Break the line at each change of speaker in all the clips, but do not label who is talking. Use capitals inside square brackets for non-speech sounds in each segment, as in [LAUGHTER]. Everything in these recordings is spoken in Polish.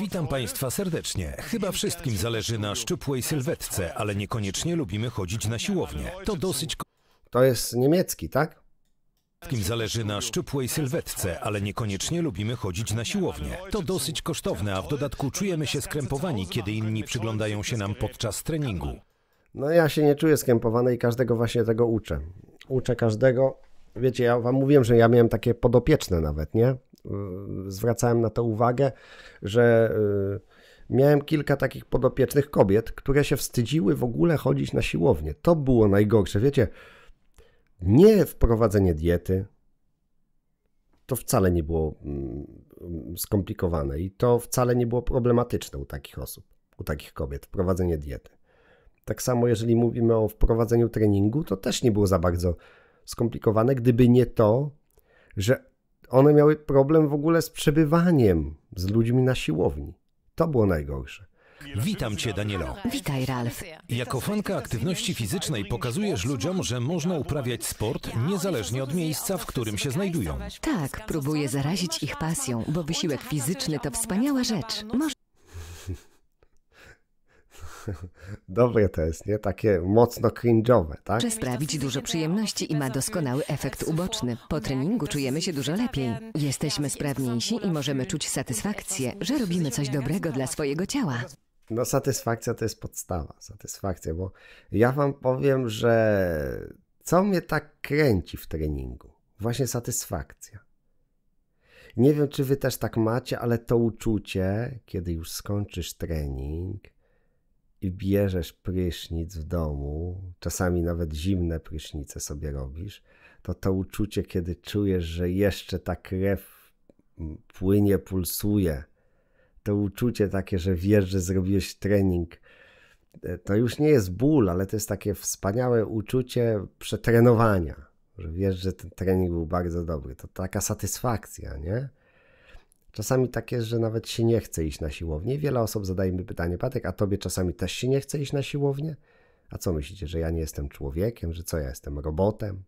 Witam Państwa serdecznie. Chyba wszystkim zależy na szczupłej sylwetce, ale niekoniecznie lubimy chodzić na siłownię. To dosyć... To jest niemiecki, tak? Wszystkim zależy na szczupłej sylwetce, ale niekoniecznie lubimy chodzić na siłownię. To dosyć kosztowne, a w dodatku czujemy się skrępowani, kiedy inni przyglądają się nam podczas treningu.
No ja się nie czuję skrępowany i każdego właśnie tego uczę. Uczę każdego. Wiecie, ja wam mówiłem, że ja miałem takie podopieczne nawet, nie? Y, zwracałem na to uwagę, że y, miałem kilka takich podopiecznych kobiet, które się wstydziły w ogóle chodzić na siłownię. To było najgorsze. Wiecie, nie wprowadzenie diety, to wcale nie było mm, skomplikowane i to wcale nie było problematyczne u takich osób, u takich kobiet, wprowadzenie diety. Tak samo, jeżeli mówimy o wprowadzeniu treningu, to też nie było za bardzo skomplikowane, gdyby nie to, że one miały problem w ogóle z przebywaniem z ludźmi na siłowni. To było najgorsze.
Witam Cię, Danielo. Witaj, Ralf. Jako fanka aktywności fizycznej pokazujesz ludziom, że można uprawiać sport niezależnie od miejsca,
w którym się znajdują.
Tak, próbuję zarazić ich pasją, bo wysiłek fizyczny to wspaniała rzecz. Można
[LAUGHS] Dobre to jest, nie? Takie mocno cringe'owe, tak? Czy
sprawić dużo przyjemności i ma doskonały efekt uboczny. Po treningu czujemy się dużo lepiej. Jesteśmy sprawniejsi i możemy czuć satysfakcję, że robimy coś dobrego dla swojego ciała.
No satysfakcja to jest podstawa, satysfakcja, bo ja wam powiem, że co mnie tak kręci w treningu? Właśnie satysfakcja. Nie wiem, czy wy też tak macie, ale to uczucie, kiedy już skończysz trening, i bierzesz prysznic w domu, czasami nawet zimne prysznice sobie robisz, to to uczucie, kiedy czujesz, że jeszcze ta krew płynie, pulsuje, to uczucie takie, że wiesz, że zrobiłeś trening, e, to już nie jest ból, ale to jest takie wspaniałe uczucie przetrenowania, że wiesz, że ten trening był bardzo dobry. To taka satysfakcja, nie? Czasami takie, że nawet się nie chce iść na siłownię. I wiele osób zadaje mi pytanie, Patek, a tobie czasami też się nie chce iść na siłownię? A co myślicie, że ja nie jestem człowiekiem, że co ja jestem robotem?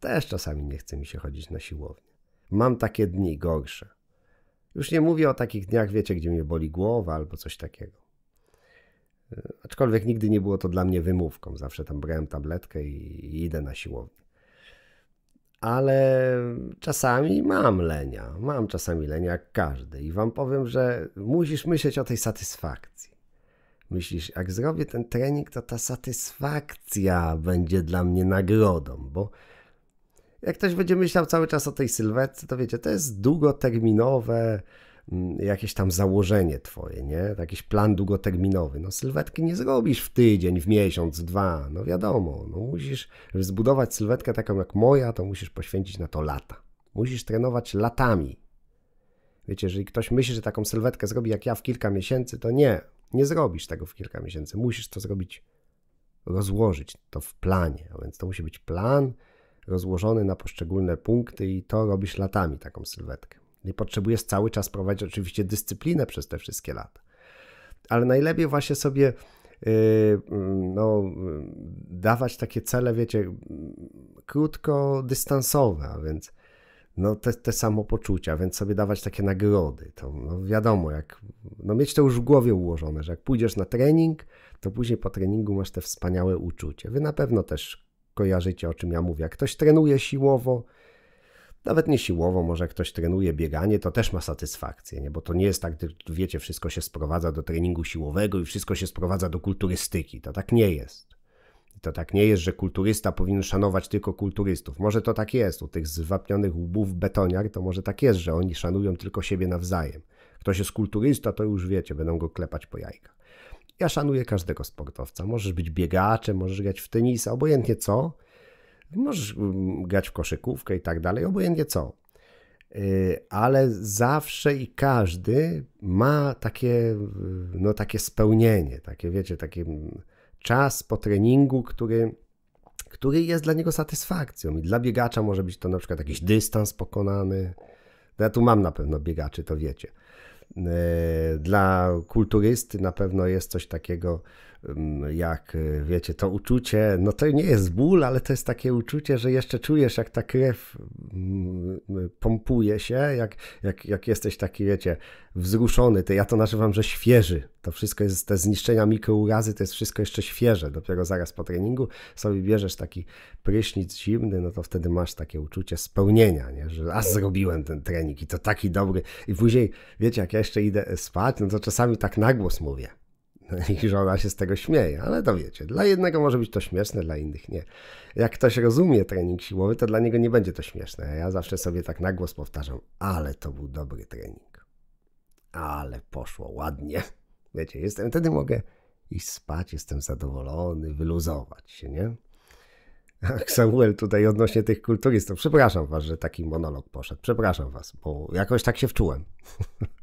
Też czasami nie chce mi się chodzić na siłownię. Mam takie dni gorsze. Już nie mówię o takich dniach, wiecie, gdzie mnie boli głowa albo coś takiego. E, aczkolwiek nigdy nie było to dla mnie wymówką. Zawsze tam brałem tabletkę i idę na siłownię ale czasami mam lenia. Mam czasami lenia, jak każdy. I wam powiem, że musisz myśleć o tej satysfakcji. Myślisz, jak zrobię ten trening, to ta satysfakcja będzie dla mnie nagrodą, bo jak ktoś będzie myślał cały czas o tej sylwetce, to wiecie, to jest długoterminowe jakieś tam założenie twoje, nie? Jakiś plan długoterminowy. No sylwetki nie zrobisz w tydzień, w miesiąc, dwa, no wiadomo. No musisz zbudować sylwetkę taką jak moja, to musisz poświęcić na to lata. Musisz trenować latami. Wiecie, jeżeli ktoś myśli, że taką sylwetkę zrobi jak ja w kilka miesięcy, to nie, nie zrobisz tego w kilka miesięcy. Musisz to zrobić, rozłożyć to w planie, a więc to musi być plan rozłożony na poszczególne punkty i to robisz latami taką sylwetkę. Nie potrzebujesz cały czas prowadzić oczywiście dyscyplinę przez te wszystkie lata. Ale najlepiej właśnie sobie y, no, dawać takie cele, wiecie, krótkodystansowe, a więc no, te, te samopoczucia, więc sobie dawać takie nagrody. To no, wiadomo, jak no, mieć to już w głowie ułożone, że jak pójdziesz na trening, to później po treningu masz te wspaniałe uczucie. Wy na pewno też kojarzycie, o czym ja mówię. Jak ktoś trenuje siłowo, nawet nie siłowo, może ktoś trenuje bieganie, to też ma satysfakcję, nie? bo to nie jest tak, że wiecie, wszystko się sprowadza do treningu siłowego i wszystko się sprowadza do kulturystyki. To tak nie jest. To tak nie jest, że kulturysta powinien szanować tylko kulturystów. Może to tak jest, u tych zwapnionych łbów betoniar to może tak jest, że oni szanują tylko siebie nawzajem. Ktoś jest kulturysta, to już wiecie, będą go klepać po jajkach. Ja szanuję każdego sportowca. Możesz być biegaczem, możesz grać w tenisa, obojętnie co, Możesz mm, grać w koszykówkę i tak dalej, obojętnie co. Y, ale zawsze i każdy ma takie, y, no, takie spełnienie, takie, wiecie, taki mm, czas po treningu, który, który jest dla niego satysfakcją. I dla biegacza może być to na przykład jakiś dystans pokonany. Ja tu mam na pewno biegaczy, to wiecie. Y, dla kulturysty na pewno jest coś takiego, jak e, wiecie, to uczucie, no to nie jest ból, ale to jest takie uczucie, że jeszcze czujesz, jak ta krew mm, y, pompuje się, jak, jak, jak jesteś taki, wiecie, wzruszony. To ja to nazywam, że świeży. To wszystko jest, te zniszczenia mikrourazy, to jest wszystko jeszcze świeże. Dopiero zaraz po treningu sobie bierzesz taki prysznic zimny, no to wtedy masz takie uczucie spełnienia, nie? że a zrobiłem ten trening i to taki dobry. I później, wiecie, jak ja jeszcze idę spać, no to czasami tak na głos mówię. No I żona się z tego śmieje, ale to wiecie, dla jednego może być to śmieszne, dla innych nie. Jak ktoś rozumie trening siłowy, to dla niego nie będzie to śmieszne. Ja zawsze sobie tak na głos powtarzam, ale to był dobry trening. Ale poszło ładnie. Wiecie, jestem, wtedy mogę iść spać, jestem zadowolony, wyluzować się, nie? Ach, Samuel tutaj odnośnie tych kulturystów. Przepraszam was, że taki monolog poszedł. Przepraszam was, bo jakoś tak się wczułem. [LAUGHS]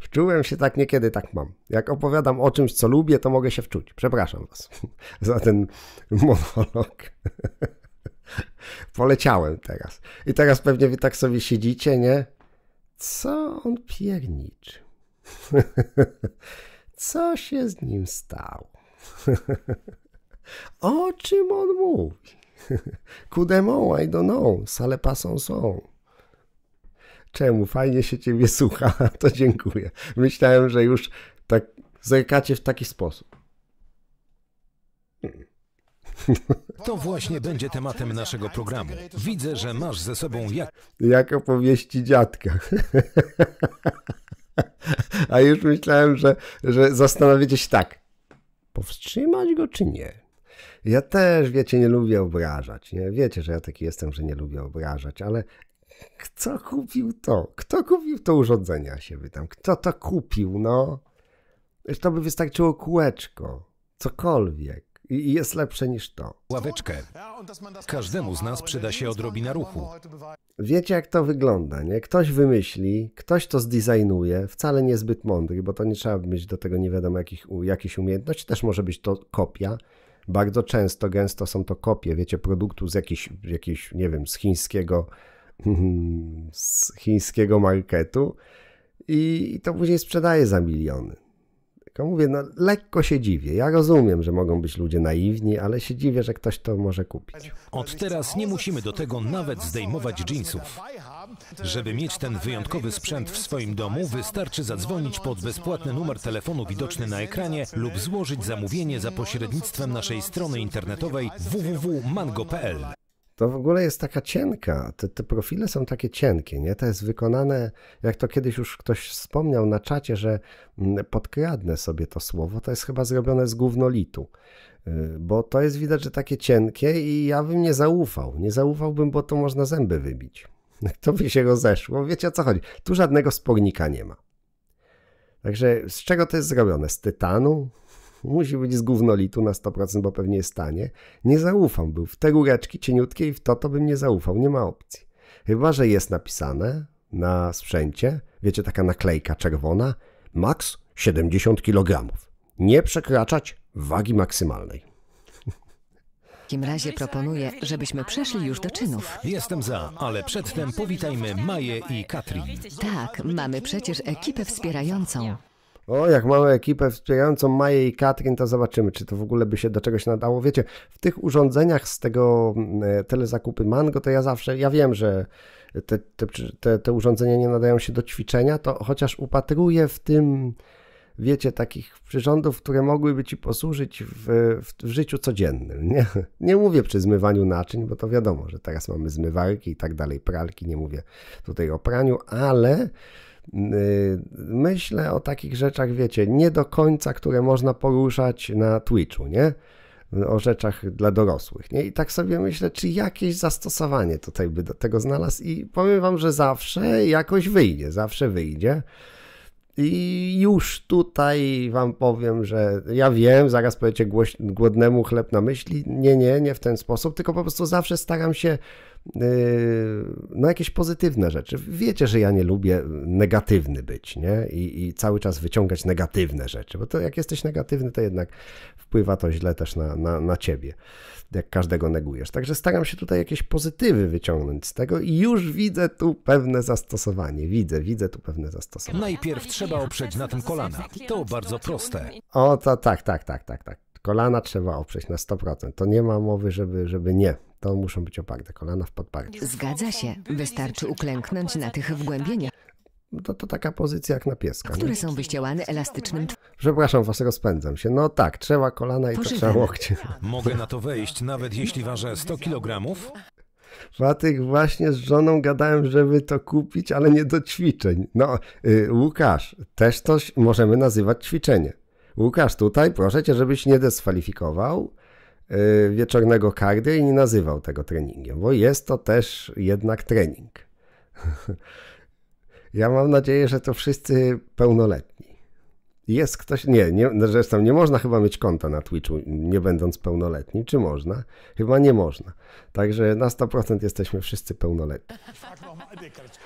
Wczułem się tak niekiedy, tak mam. Jak opowiadam o czymś, co lubię, to mogę się wczuć. Przepraszam Was [LAUGHS] za ten monolog. [LAUGHS] Poleciałem teraz. I teraz pewnie Wy tak sobie siedzicie, nie? Co on pierniczy? [LAUGHS] Co się z nim stało? o czym on mówi? Kudemoła, I don't know, sale pas sont. Czemu? Fajnie się ciebie [LAUGHS] słucha, to dziękuję. Myślałem, że już tak zerkacie w taki sposób. [LAUGHS]
To właśnie będzie tematem naszego programu. Widzę, że masz ze sobą jak...
Jak opowieści dziadka. [LAUGHS] A już myślałem, że, że zastanawiacie się tak. Powstrzymać go czy nie? Ja też, wiecie, nie lubię obrażać. Nie? Wiecie, że ja taki jestem, że nie lubię obrażać, ale kto kupił to? Kto kupił to urządzenie, się pytam. Kto to kupił, no? To by wystarczyło kółeczko, cokolwiek i jest lepsze niż to. Ławeczkę. Każdemu z nas przyda się odrobina ruchu. Wiecie, jak to wygląda, nie? Ktoś wymyśli, ktoś to zdesignuje, wcale niezbyt mądry, bo to nie trzeba mieć do tego nie wiadomo jakich, jakichś umiejętności, też może być to kopia. Bardzo często, gęsto są to kopie, wiecie, produktu z jakiejś, jakiejś nie wiem, z chińskiego z chińskiego marketu i to później sprzedaje za miliony. Tylko mówię, no lekko się dziwię. Ja rozumiem, że mogą być ludzie naiwni, ale się dziwię, że ktoś to może kupić.
Od teraz nie musimy do tego nawet zdejmować jeansów. Żeby mieć ten wyjątkowy sprzęt w swoim domu, wystarczy zadzwonić pod bezpłatny numer telefonu widoczny na ekranie lub złożyć zamówienie za pośrednictwem naszej strony internetowej www.mango.pl
to w ogóle jest taka cienka. Te, te, profile są takie cienkie, nie? To jest wykonane, jak to kiedyś już ktoś wspomniał na czacie, że mm, podkradnę sobie to słowo, to jest chyba zrobione z gównolitu. Y, bo to jest widać, że takie cienkie i ja bym nie zaufał. Nie zaufałbym, bo to można zęby wybić. [LAUGHS] To by się rozeszło. Wiecie o co chodzi? Tu żadnego spornika nie ma. Także z czego to jest zrobione? Z tytanu? Musi być z gównolitu na 100%, bo pewnie jest tanie. Nie zaufam był. W te rureczki cieniutkiej w to to bym nie zaufał. Nie ma opcji. Chyba, że jest napisane na sprzęcie, wiecie, taka naklejka czerwona, maks 70 kg. Nie przekraczać wagi maksymalnej.
W takim razie proponuję, żebyśmy przeszli już do czynów.
Jestem za, ale przedtem powitajmy Maję i Katrin.
Tak, mamy przecież ekipę wspierającą.
O, jak mamy ekipę wspierającą Maję i Katrin, to zobaczymy, czy to w ogóle by się do czegoś nadało. Wiecie, w tych urządzeniach z tego mm, e, telezakupy Mango, to ja zawsze, ja wiem, że te, te, te, te urządzenia nie nadają się do ćwiczenia, to chociaż upatruję w tym, wiecie, takich przyrządów, które mogłyby ci posłużyć w, w, w, życiu codziennym. Nie, [LAUGHS] nie mówię przy zmywaniu naczyń, bo to wiadomo, że teraz mamy zmywarki i tak dalej, pralki, nie mówię tutaj o praniu, ale Yy, myślę o takich rzeczach, wiecie, nie do końca, które można poruszać na Twitchu, nie? O rzeczach dla dorosłych, nie? I tak sobie myślę, czy jakieś zastosowanie tutaj by do tego znalazł i powiem wam, że zawsze jakoś wyjdzie, zawsze wyjdzie. I już tutaj wam powiem, że ja wiem, zaraz powiecie głoś, głodnemu chleb na myśli. Nie, nie, nie w ten sposób, tylko po prostu zawsze staram się Yy, no, jakieś pozytywne rzeczy. Wiecie, że ja nie lubię negatywny być, nie? I, I, cały czas wyciągać negatywne rzeczy, bo to jak jesteś negatywny, to jednak wpływa to źle też na, na, na ciebie, jak każdego negujesz. Także staram się tutaj jakieś pozytywy wyciągnąć z tego i już widzę tu pewne zastosowanie. Widzę, widzę tu pewne zastosowanie.
Najpierw trzeba oprzeć na tym kolana. To bardzo proste.
O, to tak, tak, tak, tak, tak. Kolana trzeba oprzeć na 100%. To nie ma mowy, żeby, żeby nie to muszą być oparte kolana w podparciu.
Zgadza się. Wystarczy uklęknąć na tych wgłębieniach. To, to taka pozycja jak na pieska. Które nie? są wyścielane
elastycznym... Przepraszam was, rozpędzam się. No tak, trzeba kolana i to trzeba łokcie. Mogę na to
wejść, nawet jeśli ważę 100 kg?
tych właśnie z żoną gadałem, żeby to kupić, ale nie do ćwiczeń. No, y, Łukasz, też coś możemy nazywać ćwiczenie. Łukasz, tutaj proszę cię, żebyś nie deskwalifikował Y, wieczornego kardy i nie nazywał tego treningiem, bo jest to też jednak trening. [LAUGHS] Ja mam nadzieję, że to wszyscy pełnoletni. Jest ktoś, nie, nie, no zresztą nie można chyba mieć konta na Twitchu, nie będąc pełnoletni. Czy można? Chyba nie można. Także na 100% jesteśmy wszyscy pełnoletni.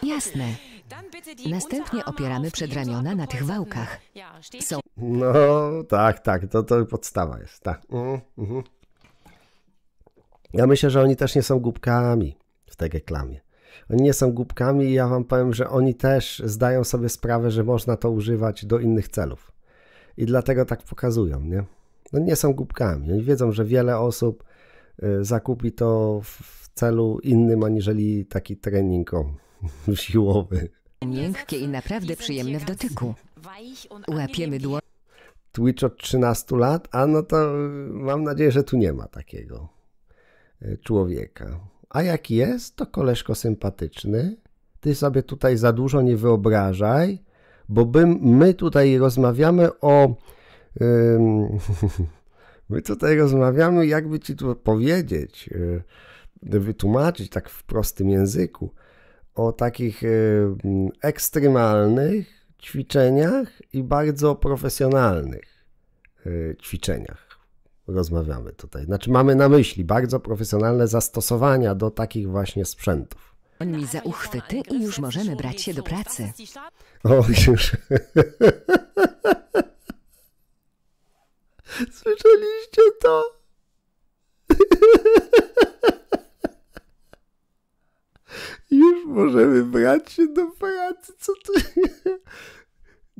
Jasne. Następnie opieramy przedramiona na tych wałkach.
No tak, tak, to, to podstawa jest, tak. Mhm, mhm. Ja myślę, że oni też nie są głupkami w tej reklamie. Oni nie są głupkami i ja wam powiem, że oni też zdają sobie sprawę, że można to używać do innych celów. I dlatego tak pokazują, nie? No nie są głupkami. Oni wiedzą, że wiele osób y, zakupi to w celu innym aniżeli taki trening [LAUGHS] siłowy.
Miękkie i naprawdę przyjemne w dotyku. Łapiemy
dłoń. Twitch od 13 lat, a no to y, mam nadzieję, że tu nie ma takiego. E, człowieka. A jak jest, to koleżko sympatyczny. Ty sobie tutaj za dużo nie wyobrażaj, bo bym, my tutaj rozmawiamy o. [LAUGHS] my tutaj rozmawiamy, jakby ci tu powiedzieć, wytłumaczyć e, tak w prostym języku, o takich e, ekstremalnych ćwiczeniach i bardzo profesjonalnych ćwiczeniach rozmawiamy tutaj. Znaczy mamy na myśli bardzo profesjonalne zastosowania do takich właśnie sprzętów.
On mi za uchwyty i już możemy brać się do pracy.
O, już. [LAUGHS] Słyszeliście to? [LAUGHS] Już możemy brać się do pracy. Co ty?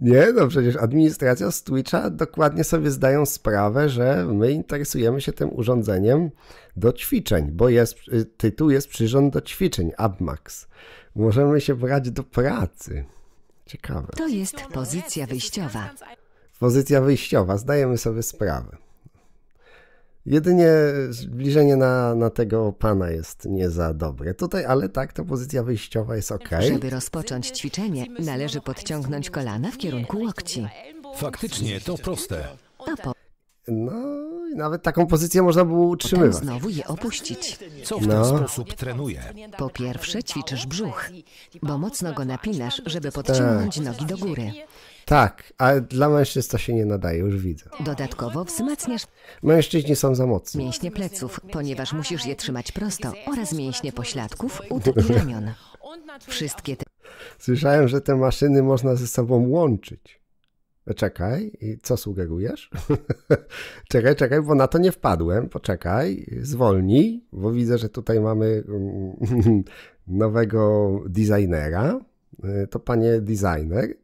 Nie, no przecież administracja z Twitcha dokładnie sobie zdają sprawę, że my interesujemy się tym urządzeniem do ćwiczeń, bo jest, y, tytuł jest przyrząd do ćwiczeń, AbMax. Możemy się brać do pracy. Ciekawe.
To jest pozycja wyjściowa.
Pozycja wyjściowa, zdajemy sobie sprawę. Jedynie zbliżenie na, na tego pana jest nie za dobre. Tutaj, ale tak, ta pozycja wyjściowa jest ok. Żeby
rozpocząć ćwiczenie, należy podciągnąć kolana w kierunku łokci.
Faktycznie,
to proste. No, nawet taką pozycję można było utrzymywać. Potem znowu je opuścić. Co w no. ten no. sposób trenuje? Po pierwsze ćwiczysz brzuch,
bo mocno go napinasz, żeby podciągnąć tak. nogi do góry.
Tak, ale dla mężczyzn to się nie nadaje, już widzę. Dodatkowo wzmacniasz Mężczyźni są za mocni. mięśnie
pleców, ponieważ musisz je trzymać prosto oraz mięśnie pośladków, ud i ramion.
Wszystkie te Słyszałem, że te maszyny można ze sobą łączyć. Czekaj, i co sugerujesz? [LAUGHS] czekaj, czekaj, bo na to nie wpadłem. Poczekaj, zwolnij, bo widzę, że tutaj mamy mm, [LAUGHS] nowego designera. Y, to panie designer,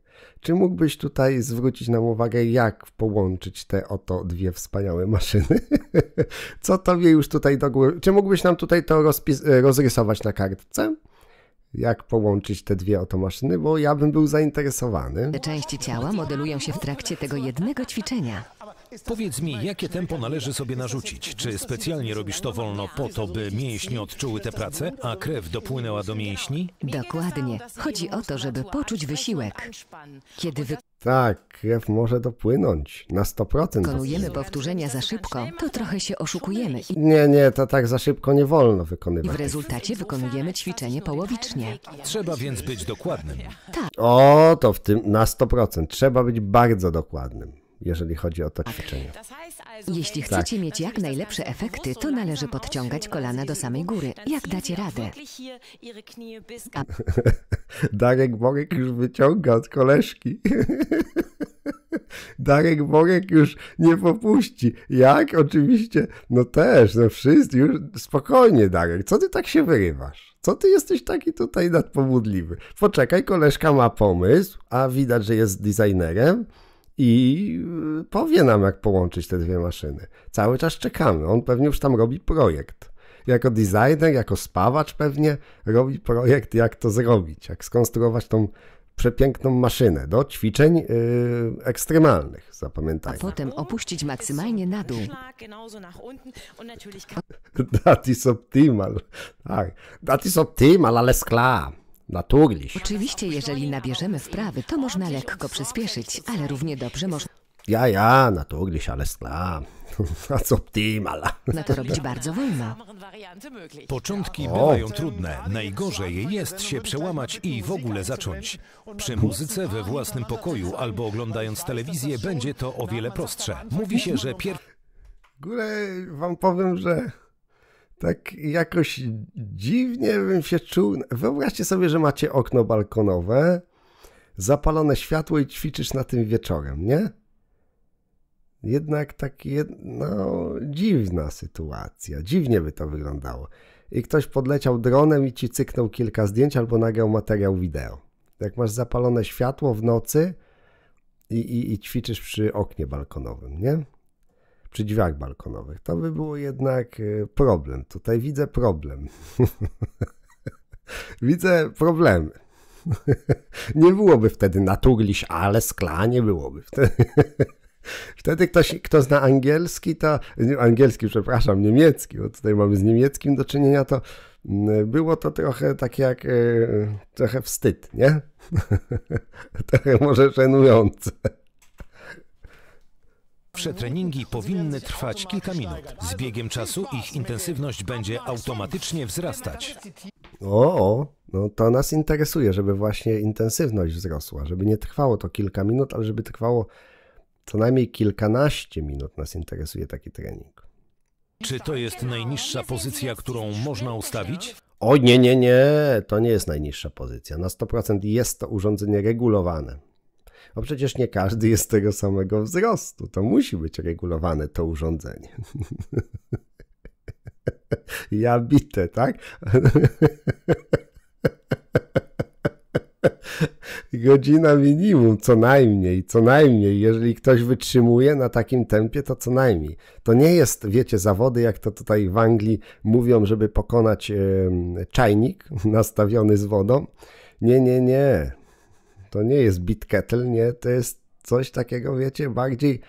czy mógłbyś tutaj zwrócić nam uwagę, jak połączyć te oto dwie wspaniałe maszyny? [LAUGHS] Co tobie już tutaj do góry? Czy mógłbyś nam tutaj to e, rozrysować na kartce? jak połączyć te dwie oto maszyny, bo ja bym był zainteresowany. Te części ciała modelują się w trakcie tego jednego ćwiczenia.
Powiedz mi, jakie tempo należy sobie narzucić? Czy specjalnie robisz to wolno po to, by mięśnie odczuły tę pracę, a krew dopłynęła do mięśni?
Dokładnie. Chodzi o to, żeby poczuć wysiłek. Kiedy wy
Tak, krew może dopłynąć na 100%. Wykonujemy
powtórzenia za szybko, to trochę się oszukujemy i
Nie, nie, to tak za szybko nie wolno wykonywać. w
rezultacie wykonujemy ćwiczenie połowicznie. Trzeba
więc być dokładnym.
Tak. O, to w tym na 100%. Trzeba być bardzo dokładnym jeżeli chodzi o to tak. ćwiczenie.
Jeśli chcecie tak. mieć jak najlepsze efekty, to należy podciągać kolana do samej góry. Jak dacie radę?
A... [LAUGHS] Darek Borek już wyciąga od koleżki. [LAUGHS] Darek Borek już nie popuści. Jak? Oczywiście. No też, no wszyscy już. Spokojnie, Darek. Co ty tak się wyrywasz? Co ty jesteś taki tutaj nadpowodliwy? Poczekaj, koleżka ma pomysł, a widać, że jest designerem i y, powie nam, jak połączyć te dwie maszyny. Cały czas czekamy. On pewnie już tam robi projekt. Jako designer, jako spawacz pewnie robi projekt, jak to zrobić, jak skonstruować tą przepiękną maszynę do ćwiczeń yy, ekstremalnych, zapamiętajmy. A
potem opuścić maksymalnie na dół.
[LAUGHS] That is optimal. Tak. That is optimal, ale skla. Naturlich.
Oczywiście, jeżeli nabierzemy wprawy, to można lekko przyspieszyć, ale równie dobrze
można Ja, ja, natürlich, [LAUGHS] A co, Als Na to robić
bardzo wolno. Początki bywają trudne. Najgorzej jest się przełamać i w ogóle zacząć. Przy muzyce we własnym pokoju albo oglądając telewizję będzie to o wiele prostsze. Mówi się, że pier...
W ogóle wam powiem, że tak jakoś dziwnie bym się czuł. Wyobraźcie sobie, że macie okno balkonowe, zapalone światło i ćwiczysz na tym wieczorem, nie? Jednak tak, no, dziwna sytuacja, dziwnie by to wyglądało. I ktoś podleciał dronem i ci cyknął kilka zdjęć albo nagrał materiał wideo. Jak masz zapalone światło w nocy i, i, i ćwiczysz przy oknie balkonowym, nie? przy drzwiach balkonowych. To by było jednak y, problem. Tutaj widzę problem. [LAUGHS] widzę problemy. [LAUGHS] nie byłoby wtedy naturliś, ale skla nie byłoby [LAUGHS] wtedy. Wtedy ktoś, kto zna angielski, to angielski, przepraszam, niemiecki, bo tutaj mamy z niemieckim do czynienia, to mm, było to trochę tak jak y, trochę wstyd, nie? trochę może szenujące.
Przetreningi powinny trwać kilka minut. Z biegiem czasu ich intensywność będzie automatycznie wzrastać.
O, no to nas interesuje, żeby właśnie intensywność wzrosła, żeby nie trwało to kilka minut, ale żeby trwało co najmniej kilkanaście minut nas interesuje taki trening.
Czy to jest najniższa pozycja, którą można ustawić?
O nie, nie, nie, to nie jest najniższa pozycja. Na 100% jest to urządzenie regulowane. Bo przecież nie każdy jest tego samego wzrostu. To musi być regulowane to urządzenie. [LAUGHS] Ja bite, tak? [LAUGHS] Godzina minimum, co najmniej, co najmniej. Jeżeli ktoś wytrzymuje na takim tempie, to co najmniej. To nie jest, wiecie, zawody, jak to tutaj w Anglii mówią, żeby pokonać czajnik nastawiony z wodą. Nie, nie, nie. To nie jest beat kettle, nie, to jest coś takiego, wiecie, bardziej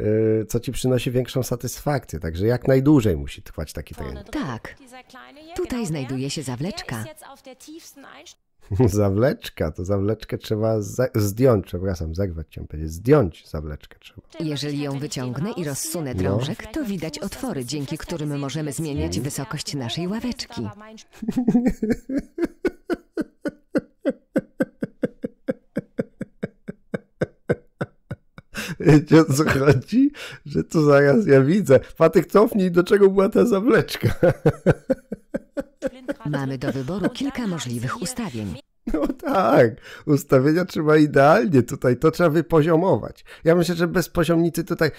y, co ci przynosi większą satysfakcję. Także jak najdłużej musi trwać taki trening.
Tak. Tutaj znajduje się
zawleczka. [LAUGHS] zawleczka, to zawleczkę trzeba zdjąć, przepraszam, zerwać cię powiedzieć, zdjąć zawleczkę trzeba.
Jeżeli ją wyciągnę i rozsunę no. drążek, no. to widać otwory, dzięki którym możemy zmieniać wysokość naszej ławeczki. [LAUGHS] [LAUGHS]
Wiecie o co chodzi? Że tu zaraz ja widzę. Patyk, cofnij, do czego była ta zawleczka? Mamy do wyboru kilka możliwych ustawień. No tak, ustawienia trzeba idealnie tutaj, to trzeba wypoziomować. Ja myślę, że bez poziomnicy tutaj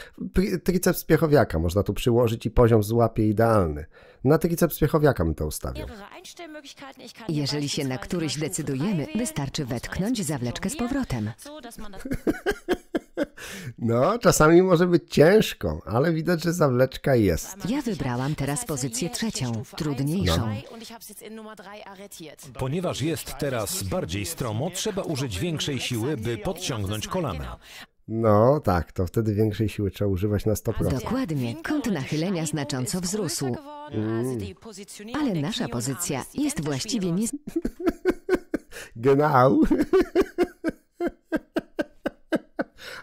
triceps piechowiaka można tu przyłożyć i poziom złapie idealny. Na triceps piechowiaka bym to ustawił.
Jeżeli się na któryś decydujemy, wystarczy wetknąć zawleczkę z powrotem. [LAUGHS]
[LAUGHS] No, czasami może być ciężko, ale widać, że zawleczka jest.
Ja wybrałam teraz pozycję
trzecią, trudniejszą.
Ponieważ jest teraz bardziej stromo, trzeba użyć większej siły, by podciągnąć kolana.
No tak, to wtedy większej siły trzeba używać na 100%. Dokładnie,
kąt nachylenia znacząco wzrósł. Mm. Ale nasza pozycja jest właściwie nie...
[LAUGHS] genau. [LAUGHS]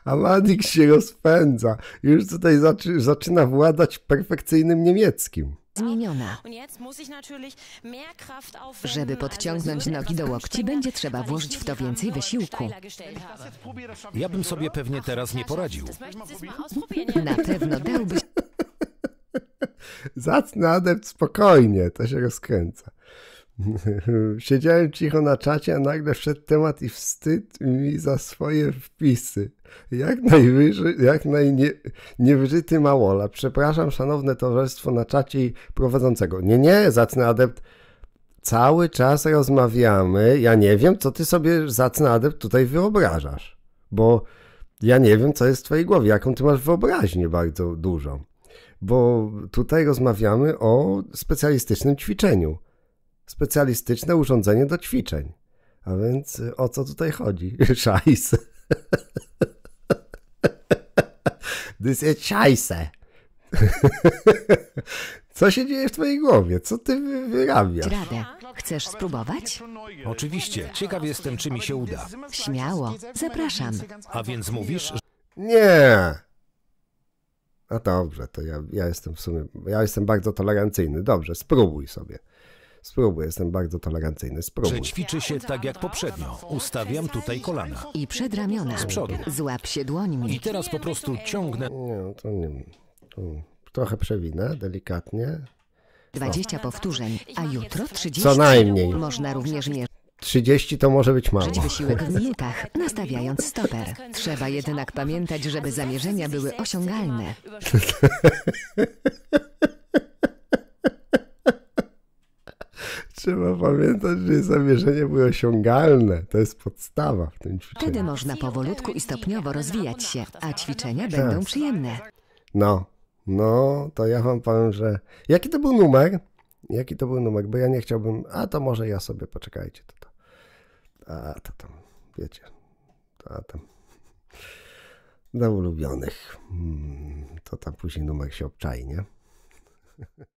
Amadik się rozpędza. Już tutaj zaczy, zaczyna władać perfekcyjnym niemieckim. Zmieniona. Żeby podciągnąć nogi do łokci,
będzie trzeba włożyć w to więcej wysiłku. Ja bym sobie pewnie teraz nie poradził. [LAUGHS] Na pewno dałby [LAUGHS]
Zacny adept spokojnie, to się rozkręca. [LAUGHS] Siedziałem cicho na czacie, a nagle wszedł temat i wstyd mi za swoje wpisy. Jak najwyżej, jak najnie, małola. Przepraszam, szanowne towarzystwo na czacie i prowadzącego. Nie, nie, zacny adept. Cały czas rozmawiamy. Ja nie wiem, co ty sobie, zacny adept, tutaj wyobrażasz. Bo ja nie wiem, co jest w twojej głowie, jaką ty masz wyobraźnię bardzo dużą. Bo tutaj rozmawiamy o specjalistycznym ćwiczeniu specjalistyczne urządzenie do ćwiczeń. A więc y, o co tutaj chodzi? [LAUGHS] Szajs. [LAUGHS] This is [LAUGHS] Co się dzieje w twojej głowie? Co ty wyrabiasz? Radę.
Chcesz spróbować?
Oczywiście.
Ciekaw jestem, czy mi się uda. Śmiało. Zapraszam. A więc mówisz, że...
Nie. A dobrze, to ja, ja jestem w sumie... Ja jestem bardzo tolerancyjny. Dobrze, spróbuj sobie. Spróbuj, jestem bardzo tolerancyjny. Spróbuj. Że
ćwiczy się tak jak poprzednio. Ustawiam tutaj kolana.
I przed ramionami. Z przodu. Złap się dłońmi. I teraz po prostu ciągnę. Nie, to nie. To trochę przewinę, delikatnie. 20
powtórzeń, a jutro 30. Co najmniej. Można również mierzyć.
30 to może być mało. Przeć wysiłek w
minutach, nastawiając stoper. Trzeba jednak pamiętać, żeby zamierzenia były osiągalne. [LAUGHS] Trzeba pamiętać, że zamierzenie
były osiągalne. To jest podstawa w tym ćwiczeniu. Wtedy
można powolutku i stopniowo rozwijać się, a ćwiczenia tak. będą przyjemne.
No, no, to ja wam powiem, że... Jaki to był numer? Jaki to był numer? Bo ja nie chciałbym... A to może ja sobie, poczekajcie. To, to. A to tam, wiecie. A tam... Dla ulubionych. Hmm, to tam później numer się obczai, nie?